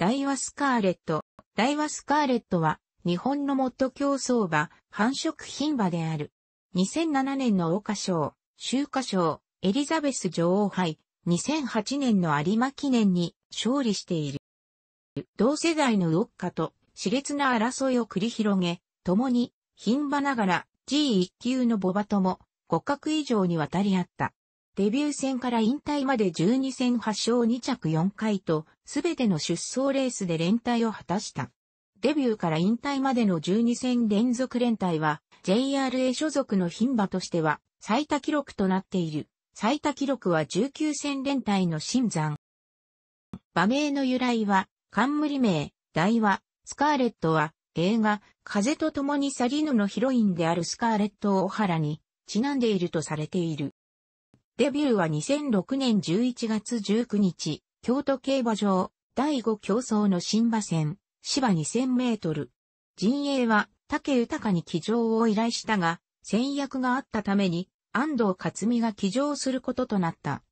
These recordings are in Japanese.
ライワスカーレット。ライワスカーレットは、日本のモッド競争馬、繁殖品馬である。2007年の桜花賞、秋華賞、エリザベス女王杯、2008年の有馬記念に勝利している。同世代のウォッカと熾烈な争いを繰り広げ、共に、品馬ながら G1 級のボバとも互角以上に渡り合った。デビュー戦から引退まで12戦8勝2着4回と、すべての出走レースで連帯を果たした。デビューから引退までの12戦連続連帯は、JRA 所属の牝馬としては、最多記録となっている。最多記録は19戦連帯の新山。馬名の由来は、冠名、大和、スカーレットは、映画、風と共に去りぬのヒロインであるスカーレット・オハラに、ちなんでいるとされている。デビューは2006年11月19日、京都競馬場、第5競争の新馬戦、芝2000メートル。陣営は、竹豊に騎乗を依頼したが、戦役があったために、安藤克美が騎乗することとなった。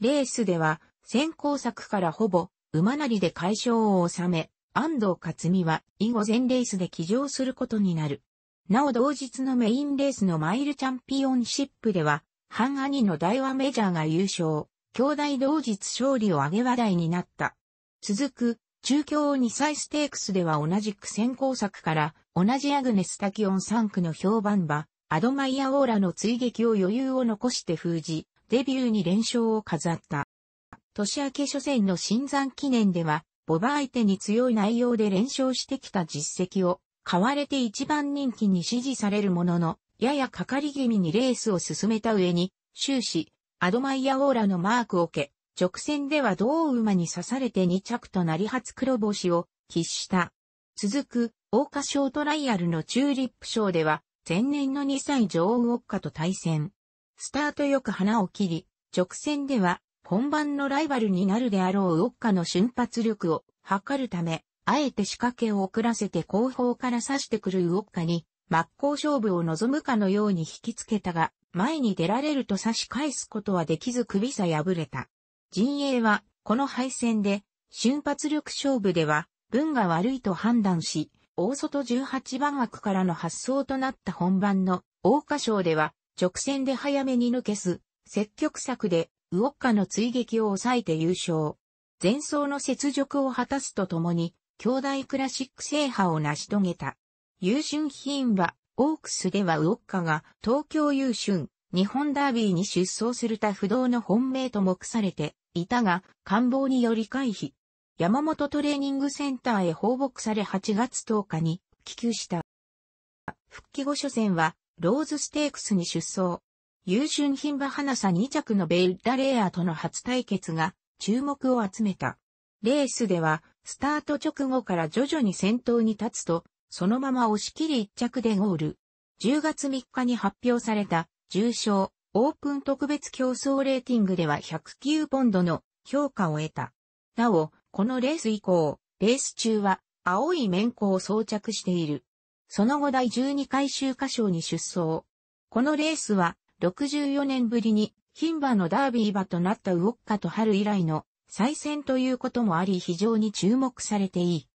レースでは、先行作からほぼ、馬なりで解消を収め、安藤克美は、以後全レースで騎乗することになる。なお同日のメインレースのマイルチャンピオンシップでは、半兄の大和メジャーが優勝、兄弟同日勝利を挙げ話題になった。続く、中京2歳ステークスでは同じく先行作から、同じアグネス・タキオン3区の評判馬、アドマイア・オーラの追撃を余裕を残して封じ、デビューに連勝を飾った。年明け初戦の新山記念では、ボバ相手に強い内容で連勝してきた実績を、買われて一番人気に支持されるものの、ややかかり気味にレースを進めた上に、終始、アドマイヤオーラのマークを受け、直線では同馬に刺されて2着となり初黒星を喫した。続く、大花賞トライアルのチューリップ賞では、前年の2歳女王ウォッカと対戦。スタートよく花を切り、直線では、本番のライバルになるであろうウォッカの瞬発力を測るため、あえて仕掛けを遅らせて後方から刺してくるウォッカに真っ向勝負を望むかのように引きつけたが、前に出られると差し返すことはできず首さ破れた。陣営は、この敗戦で、瞬発力勝負では、運が悪いと判断し、大外18番枠からの発想となった本番の、大花賞では、直線で早めに抜けす、積極策で、ウォッカの追撃を抑えて優勝。前走の雪辱を果たすとともに、兄弟クラシック制覇を成し遂げた。優秀品は、オークスではウオッカが東京優秀、日本ダービーに出走するた不動の本命と目されていたが、官房により回避。山本トレーニングセンターへ放牧され8月10日に帰球した。復帰後初戦は、ローズステークスに出走。優秀品馬花さ2着のベイダレアとの初対決が注目を集めた。レースでは、スタート直後から徐々に先頭に立つと、そのまま押し切り一着でゴール。10月3日に発表された重賞オープン特別競争レーティングでは109ポンドの評価を得た。なお、このレース以降、レース中は青い面子を装着している。その後第12回収刊賞に出走。このレースは64年ぶりに牝馬のダービー馬となったウォッカと春以来の再戦ということもあり非常に注目されていい。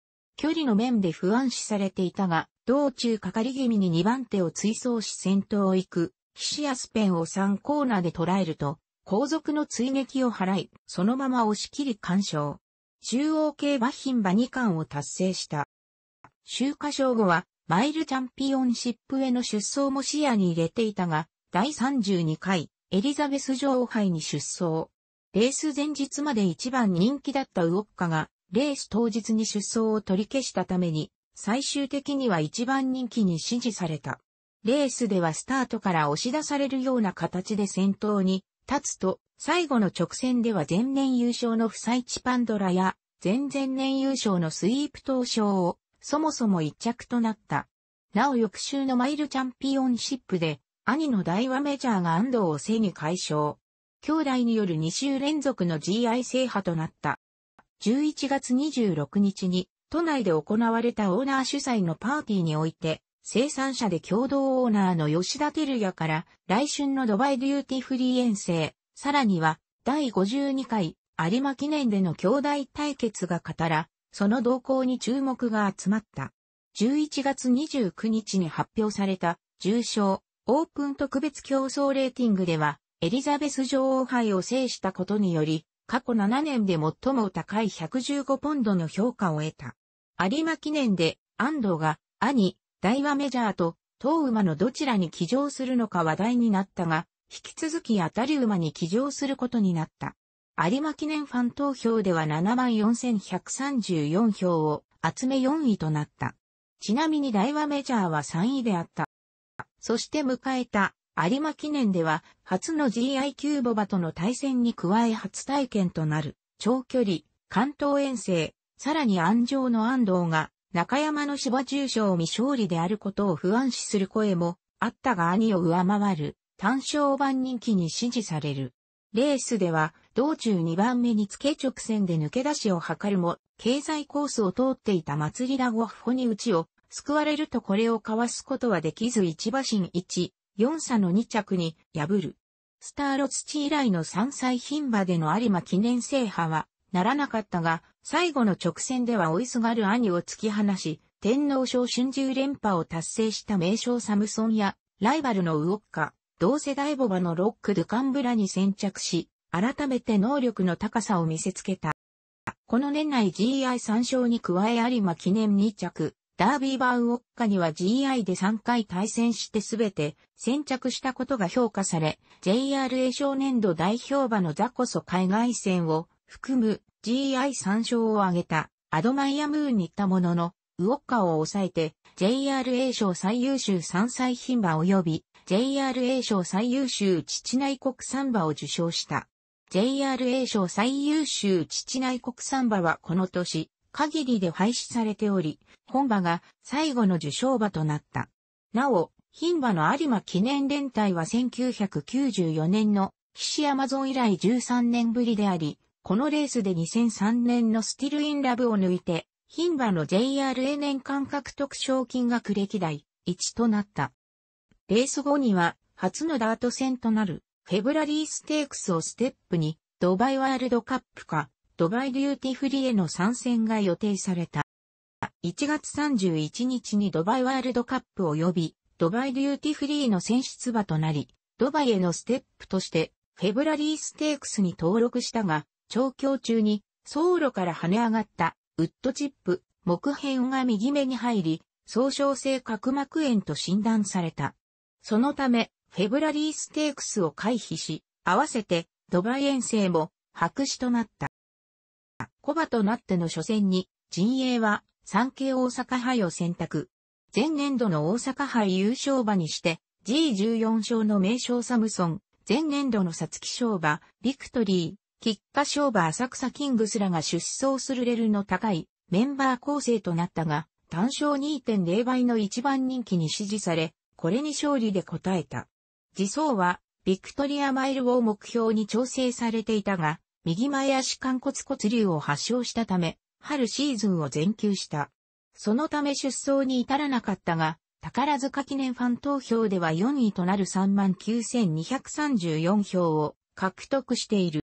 距離の面で不安視されていたが、道中かかり気味に2番手を追走し先頭を行く、岸スペンを3コーナーで捉えると、後続の追撃を払い、そのまま押し切り干渉。中央系馬品馬2冠を達成した。週華賞後は、マイルチャンピオンシップへの出走も視野に入れていたが、第32回、エリザベス女王杯に出走。レース前日まで一番人気だったウォッカが、レース当日に出走を取り消したために、最終的には一番人気に支持された。レースではスタートから押し出されるような形で先頭に立つと、最後の直線では前年優勝の不採地パンドラや、前々年優勝のスイープ東証を、そもそも一着となった。なお翌週のマイルチャンピオンシップで、兄の大和メジャーが安藤を背に解消。兄弟による2週連続の GI 制覇となった。11月26日に都内で行われたオーナー主催のパーティーにおいて、生産者で共同オーナーの吉田照也から来春のドバイデューティフリー遠征、さらには第52回有馬記念での兄弟対決が語ら、その動向に注目が集まった。11月29日に発表された重賞オープン特別競争レーティングではエリザベス女王杯を制したことにより過去7年で最も高い115ポンドの評価を得た。有馬記念で安藤が兄、大和メジャーと当馬のどちらに騎乗するのか話題になったが、引き続き当たり馬に騎乗することになった。有馬記念ファン投票では74,134票を集め4位となった。ちなみに大和メジャーは3位であった。そして迎えた有馬記念では、初の GI 級ボバとの対戦に加え初体験となる、長距離、関東遠征、さらに安城の安藤が、中山の芝重賞未勝利であることを不安視する声も、あったが兄を上回る、単勝番人気に支持される。レースでは、道中2番目につけ直線で抜け出しを図るも、経済コースを通っていた祭りだごふほに打ちを、救われるとこれをかわすことはできず一馬身一、4差の2着に破る。スターロツチ以来の3歳牝馬での有馬記念制覇はならなかったが、最後の直線では追いすがる兄を突き放し、天皇賞春秋連覇を達成した名将サムソンや、ライバルのウォッカ、同世代ボバのロック・ドゥカンブラに先着し、改めて能力の高さを見せつけた。この年内 GI3 勝に加え有馬記念2着、ダービーバーウォッカには GI で3回対戦してすべて先着したことが評価され、JRA 少年度代表馬のザコソ海外戦を含む GI3 勝を挙げたアドマイアムーンに行ったものの、ウォッカを抑えて JRA 賞最優秀3歳牝馬及び JRA 賞最優秀父内国産馬を受賞した。JRA 賞最優秀父内国産馬はこの年、限りで廃止されており、本場が最後の受賞場となった。なお、牝馬の有馬記念連隊は1994年の岸ゾン以来13年ぶりであり、このレースで2003年のスティルインラブを抜いて、牝馬の JRA 年間獲得賞金額歴代1となった。レース後には初のダート戦となるフェブラリーステークスをステップにドバイワールドカップかドバイデューティフリーへの参戦が予定された。1月31日にドバイワールドカップ及びドバイデューティフリーの選出馬となり、ドバイへのステップとしてフェブラリーステークスに登録したが、調教中に走路から跳ね上がったウッドチップ、木片が右目に入り、総傷性角膜炎と診断された。そのため、フェブラリーステークスを回避し、合わせてドバイ遠征も白紙となった。小馬となっての初戦に、陣営は、産経大阪杯を選択。前年度の大阪杯優勝馬にして、G14 勝の名称サムソン、前年度のサツキ勝馬、ビクトリー、菊花勝馬浅草キングスらが出走するレベルの高いメンバー構成となったが、単勝2.0倍の一番人気に支持され、これに勝利で応えた。自走は、ビクトリアマイルを目標に調整されていたが、右前足関骨骨流を発症したため、春シーズンを全休した。そのため出走に至らなかったが、宝塚記念ファン投票では4位となる39,234票を獲得している。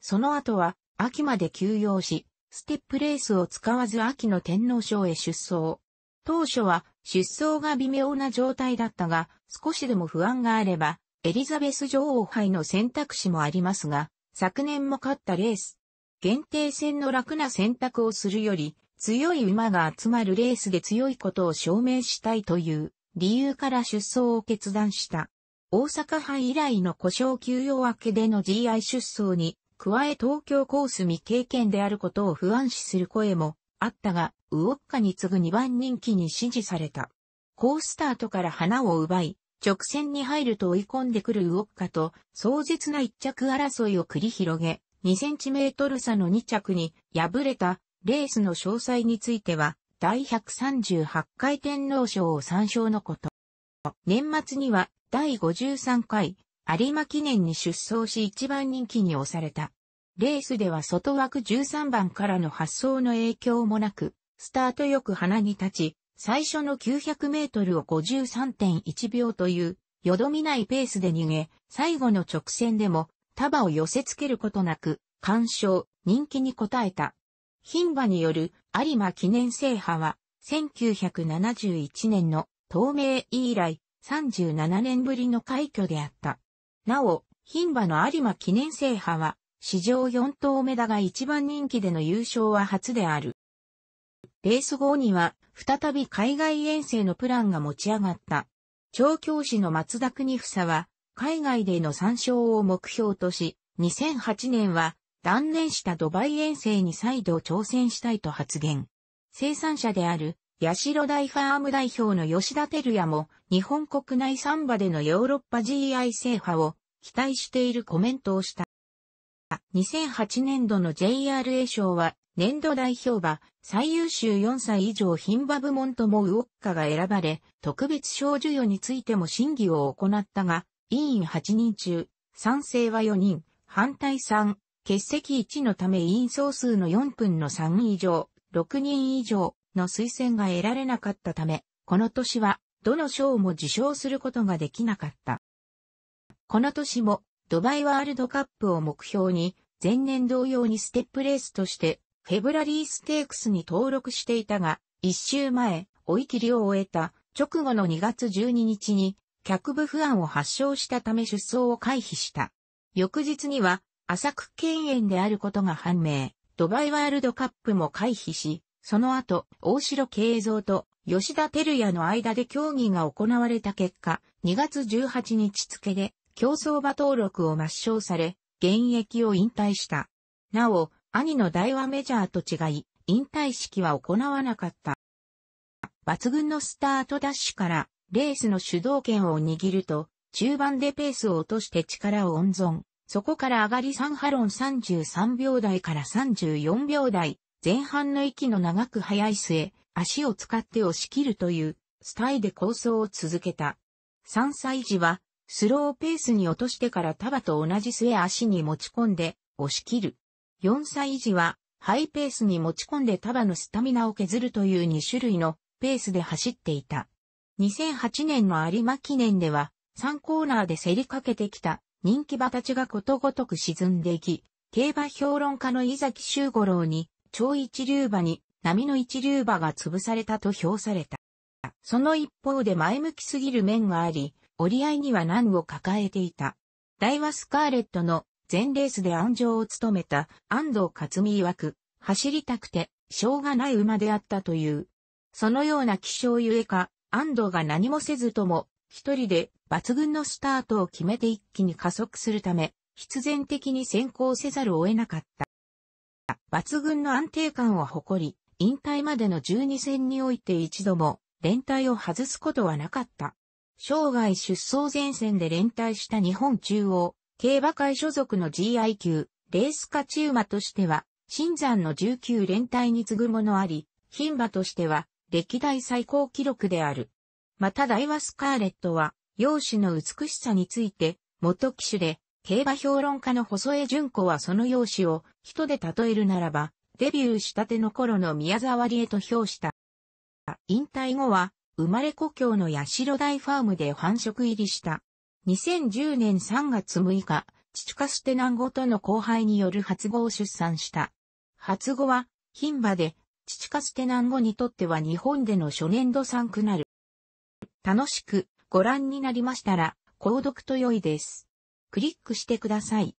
その後は、秋まで休養し、ステップレースを使わず秋の天皇賞へ出走。当初は出走が微妙な状態だったが、少しでも不安があれば、エリザベス女王杯の選択肢もありますが、昨年も勝ったレース。限定戦の楽な選択をするより、強い馬が集まるレースで強いことを証明したいという理由から出走を決断した。大阪杯以来の故障休養明けでの GI 出走に、加え東京コース未経験であることを不安視する声もあったが、ウォッカに次ぐ2番人気に支持された。好スタートから花を奪い、直線に入ると追い込んでくるウォッカと壮絶な一着争いを繰り広げ、2センチメートル差の2着に敗れたレースの詳細については、第138回天皇賞を参照のこと。年末には第53回有馬記念に出走し一番人気に押された。レースでは外枠13番からの発想の影響もなく、スタートよく鼻に立ち、最初の900メートルを53.1秒という、よどみないペースで逃げ、最後の直線でも、束を寄せ付けることなく、干渉、人気に応えた。牝馬による有馬記念制覇は、1971年の透明以来37年ぶりの快挙であった。なお、牝馬の有馬記念制覇は、史上4頭目だが一番人気での優勝は初である。レース後には、再び海外遠征のプランが持ち上がった。調教師の松田国房は、海外での参照を目標とし、2008年は断念したドバイ遠征に再度挑戦したいと発言。生産者である、八代大ファーム代表の吉田照也も、日本国内サンバでのヨーロッパ GI 制覇を期待しているコメントをした。2008年度の JRA 賞は、年度代表馬、最優秀4歳以上品馬部門ともウォッカが選ばれ、特別賞授与についても審議を行ったが、委員8人中、賛成は4人、反対3、欠席1のため委員総数の4分の3以上、6人以上の推薦が得られなかったため、この年は、どの賞も受賞することができなかった。この年も、ドバイワールドカップを目標に、前年同様にステップレースとして、フェブラリーステークスに登録していたが、一周前、追い切りを終えた直後の2月12日に、脚部不安を発症したため出走を回避した。翌日には、浅く犬炎であることが判明。ドバイワールドカップも回避し、その後、大城慶三と吉田照也の間で協議が行われた結果、2月18日付で競争馬登録を抹消され、現役を引退した。なお、兄の大和メジャーと違い、引退式は行わなかった。抜群のスタートダッシュから、レースの主導権を握ると、中盤でペースを落として力を温存。そこから上がり3ハロン33秒台から34秒台、前半の息の長く速い末、足を使って押し切るという、スタイで構想を続けた。3歳児は、スローペースに落としてから束と同じ末足に持ち込んで、押し切る。4歳児は、ハイペースに持ち込んで束のスタミナを削るという2種類のペースで走っていた。2008年の有馬記念では、3コーナーで競りかけてきた人気馬たちがことごとく沈んでいき、競馬評論家の伊崎修五郎に、超一流馬に波の一流馬が潰されたと評された。その一方で前向きすぎる面があり、折り合いには難を抱えていた。大ワスカーレットの全レースで安城を務めた安藤克美曰く、走りたくて、しょうがない馬であったという。そのような気象ゆえか、安藤が何もせずとも、一人で抜群のスタートを決めて一気に加速するため、必然的に先行せざるを得なかった。抜群の安定感を誇り、引退までの12戦において一度も連帯を外すことはなかった。生涯出走前線で連帯した日本中央、競馬会所属の GI 級、レース勝ち馬としては、新山の19連帯に次ぐものあり、牝馬としては、歴代最高記録である。またダイワスカーレットは、容姿の美しさについて、元騎手で、競馬評論家の細江淳子はその容姿を、人で例えるならば、デビューしたての頃の宮沢り恵と評した。引退後は、生まれ故郷の八代大ファームで繁殖入りした。2010年3月6日、父カステナンゴとの交配による初語を出産した。初子は、牝馬で、父カステナンゴにとっては日本での初年度産くなる。楽しくご覧になりましたら、購読と良いです。クリックしてください。